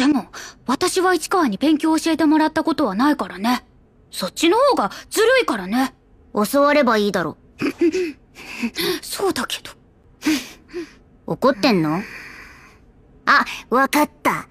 でも、私は市川に勉強教えてもらったことはないからね。そっちの方がずるいからね。教わればいいだろ。そうだけど。怒ってんのあ、わかった。